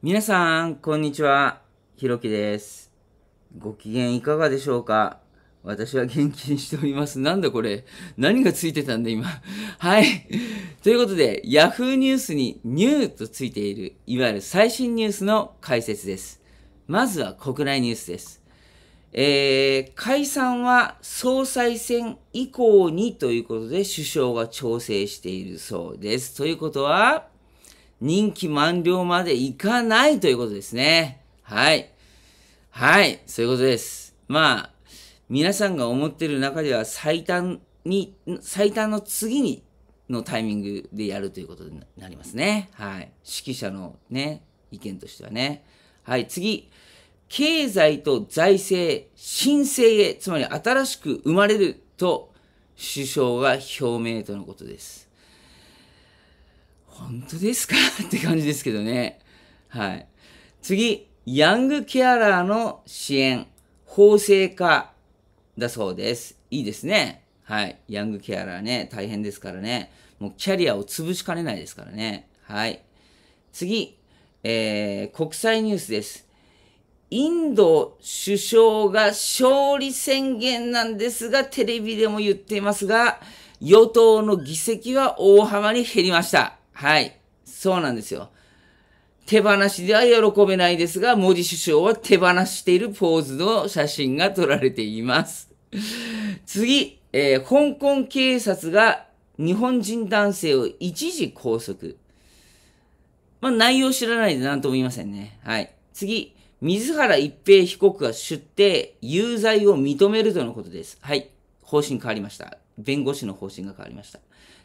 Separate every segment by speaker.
Speaker 1: 皆さん、こんにちは。ひろきです。ご機嫌いかがでしょうか私は元気にしております。なんだこれ何がついてたんだ今。はい。ということで、Yahoo ニュースにニューとついている、いわゆる最新ニュースの解説です。まずは国内ニュースです。えー、解散は総裁選以降にということで首相が調整しているそうです。ということは、任期満了までいかないということですね。はい。はい。そういうことです。まあ、皆さんが思ってる中では最短に、最短の次にのタイミングでやるということになりますね。はい。指揮者のね、意見としてはね。はい。次。経済と財政、申請へ、つまり新しく生まれると首相が表明とのことです。本当ですかって感じですけどね。はい。次、ヤングケアラーの支援、法制化だそうです。いいですね。はい。ヤングケアラーね、大変ですからね。もうキャリアを潰しかねないですからね。はい。次、えー、国際ニュースです。インド首相が勝利宣言なんですが、テレビでも言っていますが、与党の議席は大幅に減りました。はい。そうなんですよ。手放しでは喜べないですが、文字首相は手放しているポーズの写真が撮られています。次、えー、香港警察が日本人男性を一時拘束。まあ、内容知らないで何とも言いませんね。はい。次、水原一平被告が出廷、有罪を認めるとのことです。はい。方針変わりました。弁護士の方針が変わりました。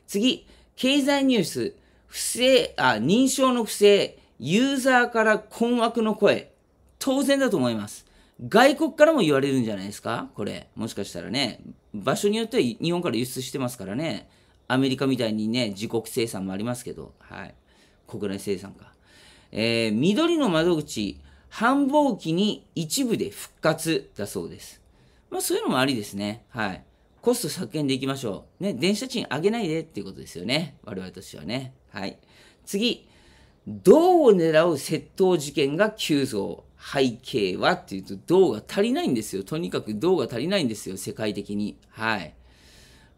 Speaker 1: 次、経済ニュース。不正、あ、認証の不正、ユーザーから困惑の声、当然だと思います。外国からも言われるんじゃないですかこれ。もしかしたらね。場所によっては日本から輸出してますからね。アメリカみたいにね、自国生産もありますけど、はい。国内生産か。えー、緑の窓口、繁忙期に一部で復活だそうです。まあそういうのもありですね。はい。コスト削減でいきましょう。ね、電車賃上げないでっていうことですよね。我々としてはね。はい。次、銅を狙う窃盗事件が急増。背景はっていうと、銅が足りないんですよ。とにかく銅が足りないんですよ、世界的に。はい。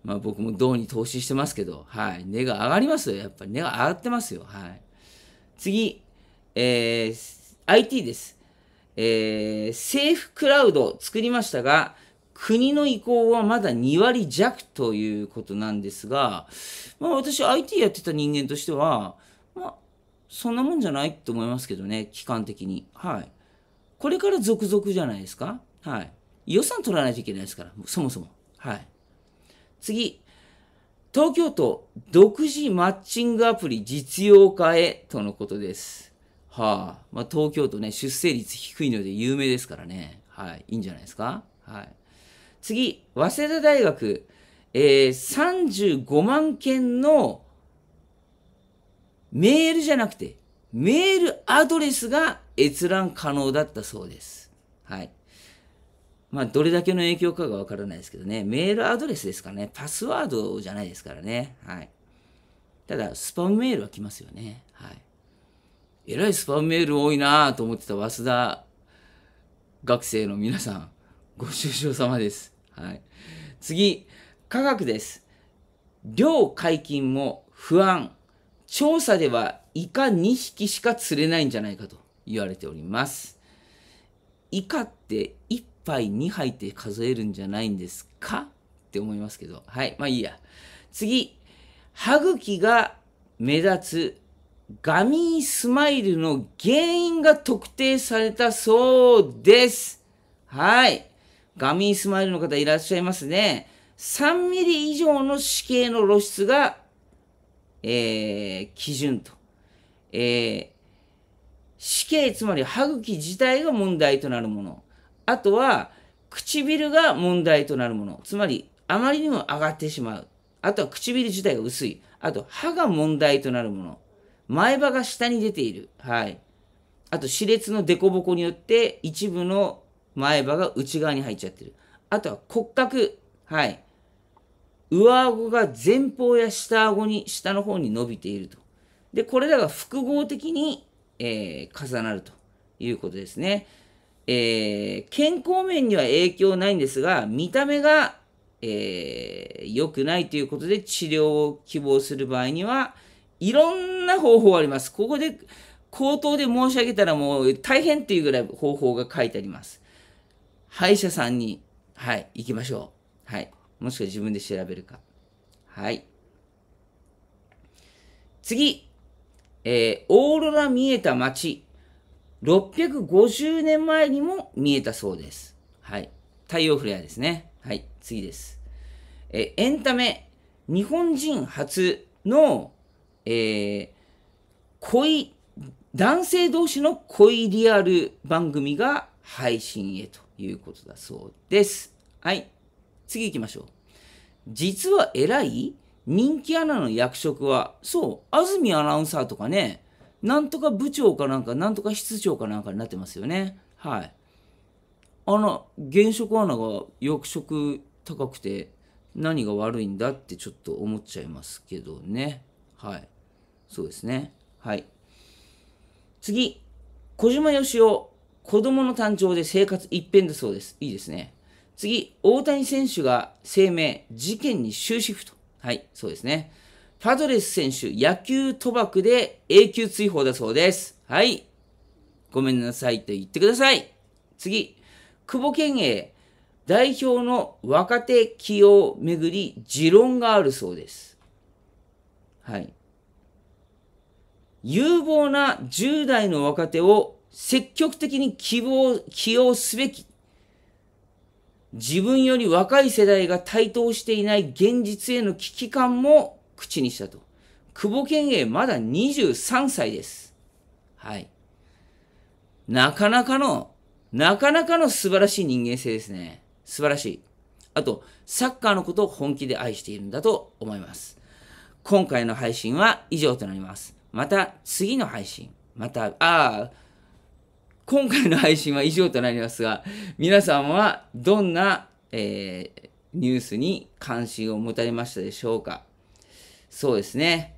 Speaker 1: まあ僕も銅に投資してますけど、はい。値が上がりますよ。やっぱり値が上がってますよ。はい。次、えー、IT です。えー、セーフクラウド作りましたが、国の意向はまだ2割弱ということなんですが、まあ、私 IT やってた人間としては、まあ、そんなもんじゃないと思いますけどね期間的にはいこれから続々じゃないですかはい予算取らないといけないですからそもそもはい次東京都独自マッチングアプリ実用化へとのことですはあ、まあ、東京都ね出生率低いので有名ですからねはいいいんじゃないですかはい次、早稲田大学、えー、35万件のメールじゃなくて、メールアドレスが閲覧可能だったそうです。はい。まあ、どれだけの影響かがわからないですけどね、メールアドレスですからね、パスワードじゃないですからね。はい。ただ、スパムメールは来ますよね。はい。えらいスパムメール多いなぁと思ってた早稲田学生の皆さん、ご愁傷様です。はい。次、科学です。量解禁も不安。調査ではイカ2匹しか釣れないんじゃないかと言われております。イカって1杯2杯って数えるんじゃないんですかって思いますけど。はい。まあいいや。次。歯茎が目立つガミースマイルの原因が特定されたそうです。はい。ガミースマイルの方いらっしゃいますね。3ミリ以上の死刑の露出が、えー、基準と。えー、死刑、つまり歯茎自体が問題となるもの。あとは、唇が問題となるもの。つまり、あまりにも上がってしまう。あとは唇自体が薄い。あと、歯が問題となるもの。前歯が下に出ている。はい。あと、歯列の凸凹によって、一部の前歯が内側に入っちゃってる。あとは骨格。はい。上顎が前方や下顎に、下の方に伸びていると。で、これらが複合的に、えー、重なるということですね。えー、健康面には影響ないんですが、見た目が、えー、良くないということで治療を希望する場合には、いろんな方法あります。ここで口頭で申し上げたらもう大変っていうぐらい方法が書いてあります。歯医者さんに、はい、行きましょう。はい。もしくは自分で調べるか。はい。次、えー、オーロラ見えた街。650年前にも見えたそうです。はい。太陽フレアですね。はい。次です。えー、エンタメ、日本人初の、えー、恋、男性同士の恋リアル番組が配信へと。いうことだそうです。はい。次行きましょう。実は偉い人気アナの役職は、そう、安住アナウンサーとかね、なんとか部長かなんか、なんとか室長かなんかになってますよね。はい。あの、現職アナが役職高くて何が悪いんだってちょっと思っちゃいますけどね。はい。そうですね。はい。次。小島よしお。子供の誕生で生活一変だそうです。いいですね。次、大谷選手が声明、事件に終止符と。はい、そうですね。パドレス選手、野球賭博で永久追放だそうです。はい。ごめんなさいと言ってください。次、久保県営、代表の若手起用めぐり持論があるそうです。はい。有望な10代の若手を積極的に希望、起用すべき。自分より若い世代が台頭していない現実への危機感も口にしたと。久保県営まだ23歳です。はい。なかなかの、なかなかの素晴らしい人間性ですね。素晴らしい。あと、サッカーのことを本気で愛しているんだと思います。今回の配信は以上となります。また次の配信、また、ああ、今回の配信は以上となりますが、皆さんはどんな、えー、ニュースに関心を持たれましたでしょうかそうですね。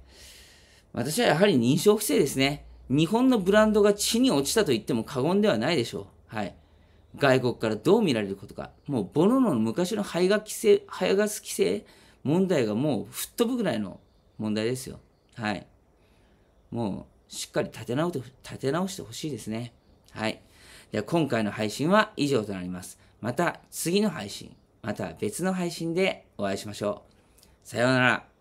Speaker 1: 私はやはり認証不正ですね。日本のブランドが地に落ちたと言っても過言ではないでしょう。はい。外国からどう見られることか。もうボロノの昔の排ガス規制、排ガス規制問題がもう吹っ飛ぶぐらいの問題ですよ。はい。もうしっかり立て直て立て直してほしいですね。はい。では今回の配信は以上となります。また次の配信、また別の配信でお会いしましょう。さようなら。